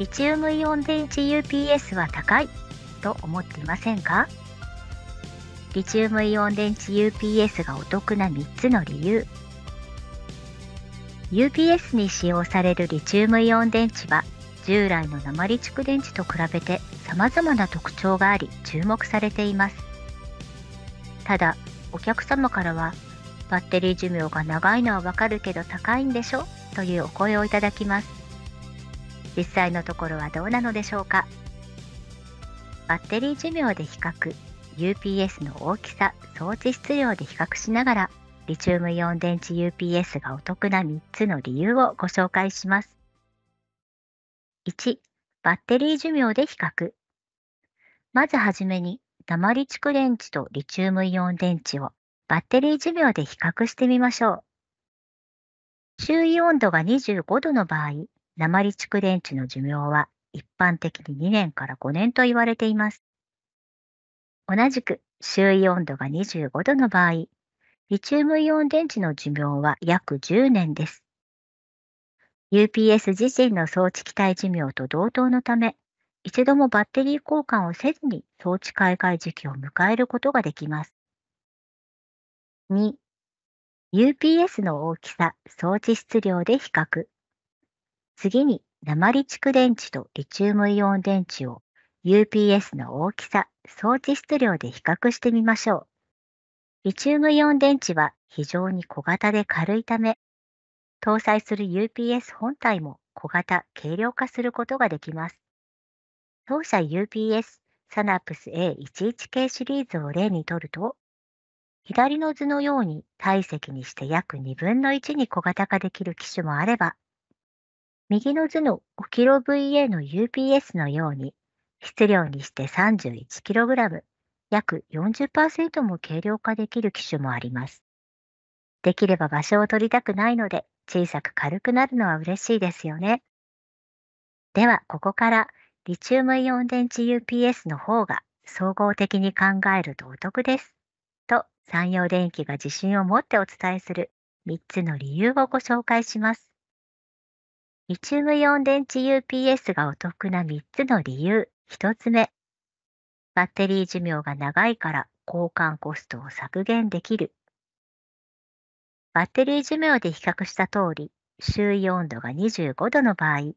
リチウムイオン電池 UPS は高いと思っていませんかリチウムイオン電池 UPS がお得な3つの理由 UPS に使用されるリチウムイオン電池は従来の鉛蓄電池と比べて様々な特徴があり注目されていますただお客様からはバッテリー寿命が長いのはわかるけど高いんでしょというお声をいただきます実際のところはどうなのでしょうかバッテリー寿命で比較 UPS の大きさ装置質量で比較しながらリチウムイオン電池 UPS がお得な3つの理由をご紹介します1バッテリー寿命で比較まずはじめに鉛蓄電池とリチウムイオン電池をバッテリー寿命で比較してみましょう周囲温度が25度の場合鉛蓄電池の寿命は一般的に2年から5年と言われています。同じく周囲温度が25度の場合、リチウムイオン電池の寿命は約10年です。UPS 自身の装置機体寿命と同等のため、一度もバッテリー交換をせずに装置買い替え時期を迎えることができます。2. UPS の大きさ、装置質量で比較。次に、鉛蓄電池とリチウムイオン電池を UPS の大きさ、装置質量で比較してみましょう。リチウムイオン電池は非常に小型で軽いため、搭載する UPS 本体も小型、軽量化することができます。当社 UPS サナプス A11 系シリーズを例にとると、左の図のように体積にして約2分の1に小型化できる機種もあれば、右の図の 5kVA の UPS のように、質量にして 31kg、約40%も軽量化できる機種もあります。できれば場所を取りたくないので、小さく軽くなるのは嬉しいですよね。では、ここから、リチウムイオン電池 UPS の方が総合的に考えるとお得です。と、山陽電機が自信を持ってお伝えする3つの理由をご紹介します。リチウムイオン電池 UPS がお得な3つの理由。1つ目、バッテリー寿命が長いから交換コストを削減できる。バッテリー寿命で比較した通り、周囲温度が25度の場合、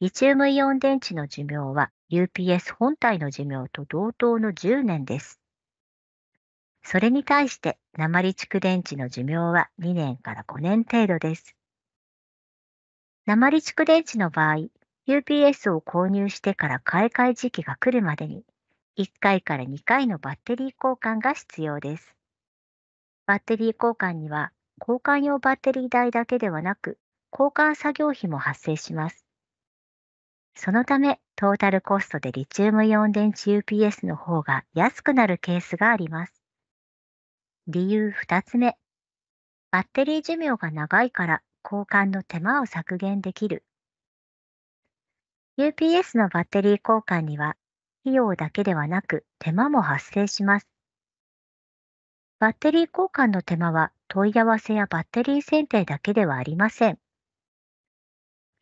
リチウムイオン電池の寿命は UPS 本体の寿命と同等の10年です。それに対して鉛蓄電池の寿命は2年から5年程度です。鉛蓄電池の場合、UPS を購入してから買い替え時期が来るまでに、1回から2回のバッテリー交換が必要です。バッテリー交換には、交換用バッテリー代だけではなく、交換作業費も発生します。そのため、トータルコストでリチウムイオン電池 UPS の方が安くなるケースがあります。理由2つ目。バッテリー寿命が長いから交換の手間を削減できる。UPS のバッテリー交換には、費用だけではなく手間も発生します。バッテリー交換の手間は問い合わせやバッテリー選定だけではありません。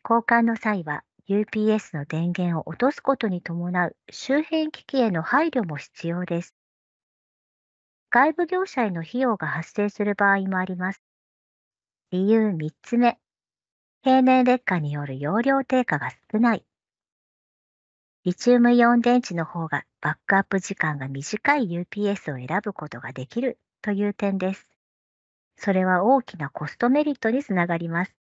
交換の際は UPS の電源を落とすことに伴う周辺機器への配慮も必要です。外部業者への費用が発生する場合もあります。理由3つ目。経年劣化による容量低下が少ない。リチウムイオン電池の方がバックアップ時間が短い UPS を選ぶことができるという点です。それは大きなコストメリットにつながります。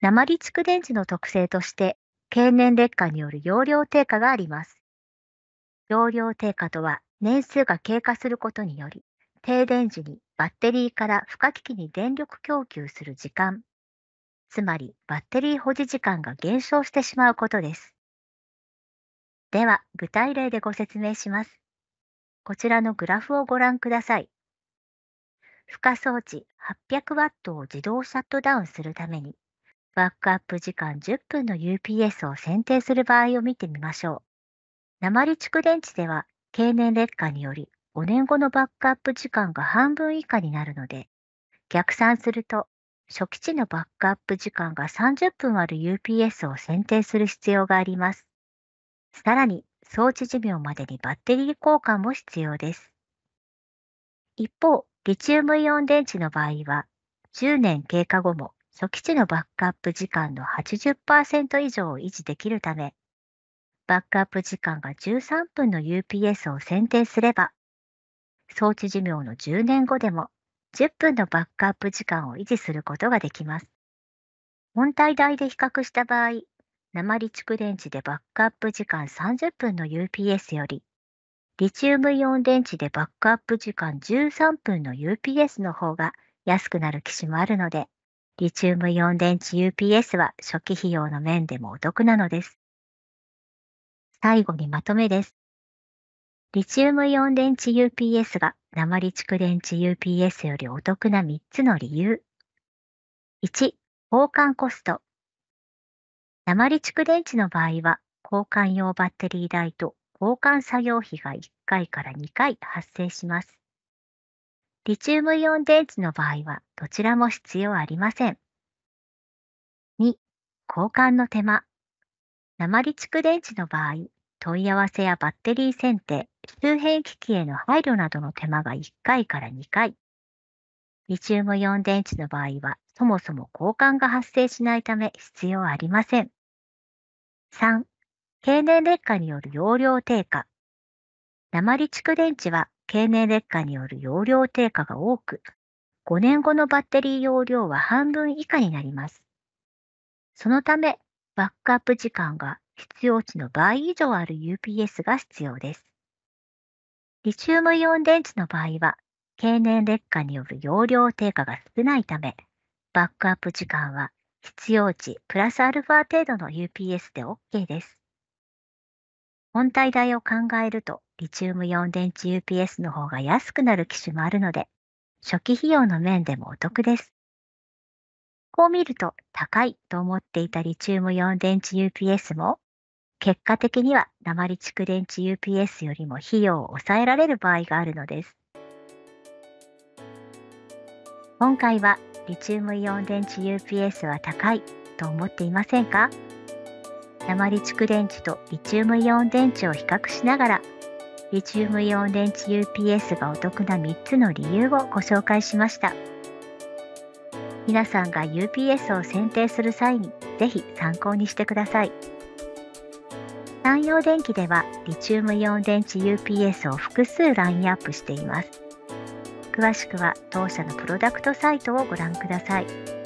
鉛蓄電池の特性として経年劣化による容量低下があります。容量低下とは年数が経過することにより停電時にバッテリーから孵化機器に電力供給する時間、つまりバッテリー保持時間が減少してしまうことです。では、具体例でご説明します。こちらのグラフをご覧ください。孵化装置 800W を自動シャットダウンするために、バックアップ時間10分の UPS を選定する場合を見てみましょう。鉛蓄電池では経年劣化により5年後のバックアップ時間が半分以下になるので、逆算すると、初期値のバックアップ時間が30分ある UPS を選定する必要があります。さらに、装置寿命までにバッテリー交換も必要です。一方、リチウムイオン電池の場合は、10年経過後も初期値のバックアップ時間の80%以上を維持できるため、バックアップ時間が13分の UPS を選定すれば、装置寿命の10年後でも10分のバックアップ時間を維持することができます。本体代で比較した場合、鉛蓄電池でバックアップ時間30分の UPS より、リチウムイオン電池でバックアップ時間13分の UPS の方が安くなる機種もあるので、リチウムイオン電池 UPS は初期費用の面でもお得なのです。最後にまとめです。リチウムイオン電池 UPS が鉛蓄電池 UPS よりお得な3つの理由。1、交換コスト。鉛蓄電池の場合は、交換用バッテリー代と交換作業費が1回から2回発生します。リチウムイオン電池の場合は、どちらも必要ありません。2、交換の手間。鉛蓄電池の場合、問い合わせやバッテリー選定、周辺機器への配慮などの手間が1回から2回。リチウムイオン電池の場合は、そもそも交換が発生しないため必要ありません。3、経年劣化による容量低下。鉛蓄電池は経年劣化による容量低下が多く、5年後のバッテリー容量は半分以下になります。そのため、バックアップ時間が必要値の倍以上ある UPS が必要です。リチウムイオン電池の場合は、経年劣化による容量低下が少ないため、バックアップ時間は必要値プラスアルファ程度の UPS で OK です。本体代を考えると、リチウムイオン電池 UPS の方が安くなる機種もあるので、初期費用の面でもお得です。こう見ると高いと思っていたリチウムイオン電池 UPS も結果的には鉛蓄電池 UPS よりも費用を抑えられる場合があるのです。今回はリチウムイオン電池 UPS は高いと思っていませんか鉛蓄電池とリチウムイオン電池を比較しながらリチウムイオン電池 UPS がお得な3つの理由をご紹介しました。皆さんが UPS を選定する際にぜひ参考にしてください。南洋電機ではリチウムイオン電池 UPS を複数ラインアップしています詳しくは当社のプロダクトサイトをご覧ください。